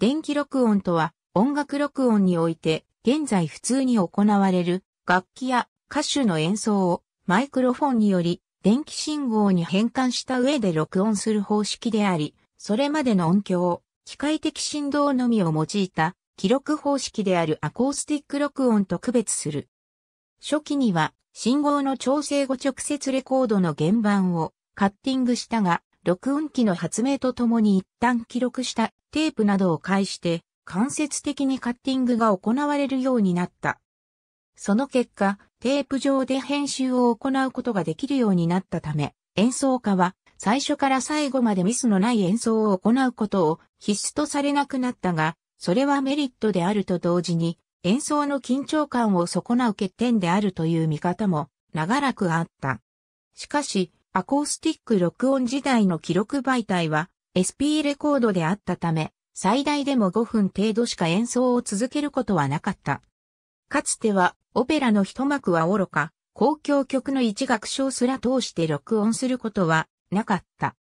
電気録音とは音楽録音において現在普通に行われる楽器や歌手の演奏をマイクロフォンにより電気信号に変換した上で録音する方式であり、それまでの音響を機械的振動のみを用いた記録方式であるアコースティック録音と区別する。初期には信号の調整後直接レコードの原盤をカッティングしたが、録音機の発明とともに一旦記録したテープなどを介して間接的にカッティングが行われるようになった。その結果、テープ上で編集を行うことができるようになったため、演奏家は最初から最後までミスのない演奏を行うことを必須とされなくなったが、それはメリットであると同時に、演奏の緊張感を損なう欠点であるという見方も長らくあった。しかし、アコースティック録音時代の記録媒体は SP レコードであったため、最大でも5分程度しか演奏を続けることはなかった。かつては、オペラの一幕はおろか、公共曲の一楽章すら通して録音することはなかった。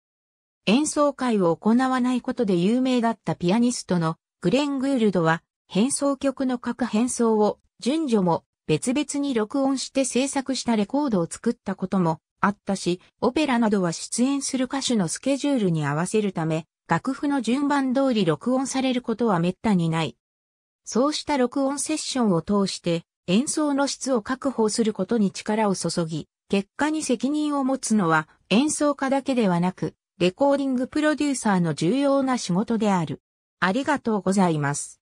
演奏会を行わないことで有名だったピアニストのグレン・グールドは、変奏曲の各変奏を順序も別々に録音して制作したレコードを作ったこともあったし、オペラなどは出演する歌手のスケジュールに合わせるため、楽譜の順番通り録音されることは滅多にない。そうした録音セッションを通して、演奏の質を確保することに力を注ぎ、結果に責任を持つのは演奏家だけではなく、レコーディングプロデューサーの重要な仕事である。ありがとうございます。